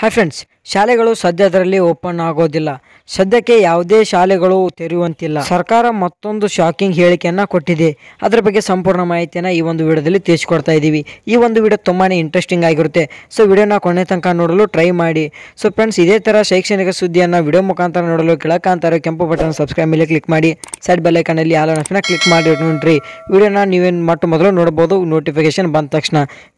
Hi friends, ಶಾಲೆಗಳು ಸದ್ಯದರಲ್ಲಿ open ಆಗೋದಿಲ್ಲ ಸದ್ಯಕ್ಕೆ ಯಾವುದೇ ಶಾಲೆಗಳು ತೆರೆಯುವಂತಿಲ್ಲ ಸರ್ಕಾರ ಮತ್ತೊಂದು ಶಾಕಿಂಗ್ ಹೇಳಿಕೆಯನ್ನು ಕೊಟ್ಟಿದೆ ಅದರ ಬಗ್ಗೆ ಸಂಪೂರ್ಣ ಮಾಹಿತಿಯನ್ನು ಈ ಒಂದು ವಿಡಿಯೋದಲ್ಲಿ ತಿಳಿಸ್ಕೊಡ್ತಾ ಇದ್ದೀವಿ ಈ ಒಂದು ವಿಡಿಯೋ ತುಂಬಾ ಇಂಟ್ರೆಸ್ಟಿಂಗ್ ಆಗಿರುತ್ತೆ ಸೊ ವಿಡಿಯೋನ ಕೊನೆ ತನಕ ನೋಡಲು ಟ್ರೈ ಮಾಡಿ ಸೊ ಫ್ರೆಂಡ್ಸ್ ಇದೇ ಥರ ಶೈಕ್ಷಣಿಕ ಸುದ್ದಿಯನ್ನು ವಿಡಿಯೋ ಮುಖಾಂತರ ನೋಡಲು ಕೆಳಕಾಂತರ ಕೆಂಪು ಬಟನ್ ಸಬ್ಸ್ಕ್ರೈಬ್ ಮೇಲೆ ಕ್ಲಿಕ್ ಮಾಡಿ ಸೈಡ್ ಬೆಲೈಕನಲ್ಲಿ ಆಲ್ ಆಪ್ಷನ್ ಕ್ಲಿಕ್ ಮಾಡಿ ನೋಡ್ರಿ ವಿಡಿಯೋನ ನೀವೇನು ಮಟ್ಟು ಮೊದಲು ನೋಡ್ಬೋದು ನೋಟಿಫಿಕೇಶನ್ ಬಂದ ತಕ್ಷಣ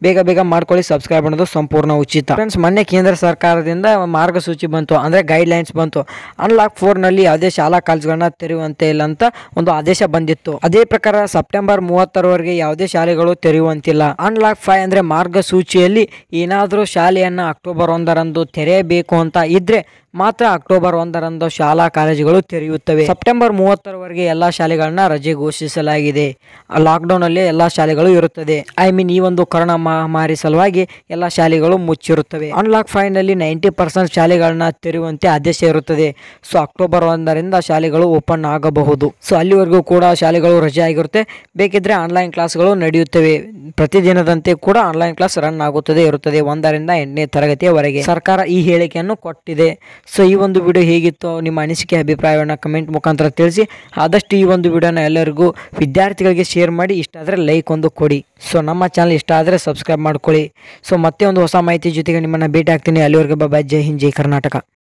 ಬೇಗ ಬೇಗ ಮಾಡ್ಕೊಳ್ಳಿ ಸಬ್ಸ್ಕ್ರೈಬ್ ಮಾಡೋದು ಸಂಪೂರ್ಣ ಉಚಿತ ಫ್ರೆಂಡ್ಸ್ ಮೊನ್ನೆ ಕೇಂದ್ರ ಸರ್ಕಾರದಿಂದ ಮಾರ್ಗಸೂಚಿ ಬಂತು ಅಂದರೆ ಗೈಡ್ಲೈನ್ಸ್ ಬಂತು ಅನ್ಲಾಕ್ ಫೋರ್ನಲ್ಲಿ ಯಾವುದೇ ಶಾಲಾ ಕಾಲೇಜುಗಳನ್ನ ತೆರೆಯುವಂತೆ ಇಲ್ಲ ಅಂತ ಒಂದು ಆದೇಶ ಬಂದಿತ್ತು ಅದೇ ಪ್ರಕಾರ ಸೆಪ್ಟೆಂಬರ್ ಮೂವತ್ತರವರೆಗೆ ಯಾವುದೇ ಶಾಲೆಗಳು ತೆರೆಯುವಂತಿಲ್ಲ ಅನ್ಲಾಕ್ ಫೈವ್ ಅಂದರೆ ಮಾರ್ಗಸೂಚಿಯಲ್ಲಿ ಏನಾದರೂ ಶಾಲೆಯನ್ನು ಅಕ್ಟೋಬರ್ ಒಂದರಂದು ತೆರೆಯಬೇಕು ಅಂತ ಇದ್ದರೆ ಮಾತ್ರ ಅಕ್ಟೋಬರ್ ಒಂದರಂದು ಶಾಲಾ ಕಾಲೇಜುಗಳು ತೆರೆಯುತ್ತವೆ ಸೆಪ್ಟೆಂಬರ್ ಮೂವತ್ತರವರೆಗೆ ಎಲ್ಲ ಶಾಲೆಗಳನ್ನ ರಜೆ ಘೋಷಿಸಲಾಗಿದೆ ಲಾಕ್ಡೌನಲ್ಲಿ ಅಲ್ಲಿ ಎಲ್ಲ ಶಾಲೆಗಳು ಇರುತ್ತದೆ ಐ ಮೀನ್ ಈ ಒಂದು ಕೊರೋನಾ ಮಹಾಮಾರಿ ಸಲುವಾಗಿ ಎಲ್ಲ ಶಾಲೆಗಳು ಮುಚ್ಚಿರುತ್ತವೆ ಅನ್ಲಾಕ್ ಫೈವ್ ನಲ್ಲಿ ನೈಂಟಿ ಪರ್ಸೆಂಟ್ ಶಾಲೆಗಳನ್ನ ತೆರೆಯುವಂತೆ ಆದೇಶ ಇರುತ್ತದೆ ಸೊ ಅಕ್ಟೋಬರ್ ಒಂದರಿಂದ ಶಾಲೆಗಳು ಓಪನ್ ಆಗಬಹುದು ಸೊ ಅಲ್ಲಿವರೆಗೂ ಕೂಡ ಶಾಲೆಗಳು ರಜೆ ಆಗಿರುತ್ತೆ ಬೇಕಿದ್ರೆ ಆನ್ಲೈನ್ ಕ್ಲಾಸ್ಗಳು ನಡೆಯುತ್ತವೆ ಪ್ರತಿದಿನದಂತೆ ಕೂಡ ಆನ್ಲೈನ್ ಕ್ಲಾಸ್ ರನ್ ಆಗುತ್ತದೆ ಇರುತ್ತದೆ ಒಂದರಿಂದ ಎಂಟನೇ ತರಗತಿಯವರೆಗೆ ಸರ್ಕಾರ ಈ ಹೇಳಿಕೆಯನ್ನು ಕೊಟ್ಟಿದೆ ಸೊ ಈ ಒಂದು ವಿಡಿಯೋ ಹೇಗಿತ್ತು ನಿಮ್ಮ ಅನಿಸಿಕೆ ಅಭಿಪ್ರಾಯವನ್ನು ಕಮೆಂಟ್ ಮುಖಾಂತರ ತಿಳಿಸಿ ಆದಷ್ಟು ಈ ಒಂದು ವಿಡಿಯೋನ ಎಲ್ಲರಿಗೂ ವಿದ್ಯಾರ್ಥಿಗಳಿಗೆ ಶೇರ್ ಮಾಡಿ ಇಷ್ಟ ಆದರೆ ಲೈಕ್ ಒಂದು ಕೊಡಿ ಸೊ ನಮ್ಮ ಚಾನಲ್ ಇಷ್ಟ ಆದರೆ ಸಬ್ಸ್ಕ್ರೈಬ್ ಮಾಡ್ಕೊಳ್ಳಿ ಸೊ ಮತ್ತೆ ಒಂದು ಹೊಸ ಮಾಹಿತಿ ಜೊತೆಗೆ ನಿಮ್ಮನ್ನು ಭೇಟಿ ಆಗ್ತೀನಿ ಅಲ್ಲಿವರೆಗೆ ಬಾಬಾ ಜೈ ಹಿಂದ್ ಜೈ ಕರ್ನಾಟಕ